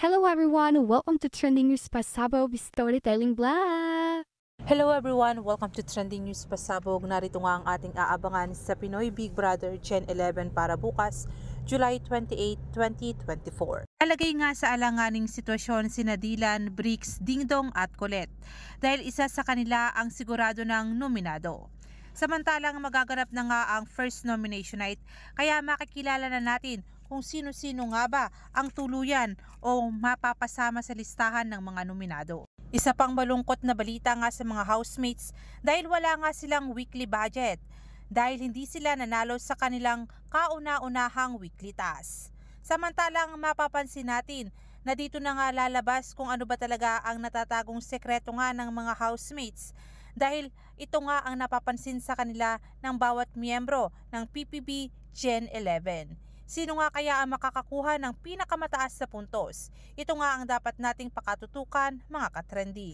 Hello everyone, welcome to Trending News Pasabog Storytelling Blog! Hello everyone! Welcome to Trending News Pasabog. Narito nga ang ating aabangan sa Pinoy Big Brother Gen 11 para bukas, July 28, 2024. Nalagay nga sa alanganing sitwasyon si Nadilan, Bricks, Dingdong at Colette dahil isa sa kanila ang sigurado ng nominado. Samantalang magaganap na nga ang first nomination night kaya makikilala na natin kung sino-sino nga ba ang tuluyan o mapapasama sa listahan ng mga nominado. Isa pang malungkot na balita nga sa mga housemates dahil wala nga silang weekly budget dahil hindi sila nanalo sa kanilang kauna-unahang weekly task. Samantalang mapapansin natin na dito na nga lalabas kung ano ba talaga ang natatagong sekreto nga ng mga housemates dahil ito nga ang napapansin sa kanila ng bawat miyembro ng PPB Gen 11. Sino nga kaya ang makakakuha ng pinakamataas sa puntos? Ito nga ang dapat nating pakatutukan mga katrendy.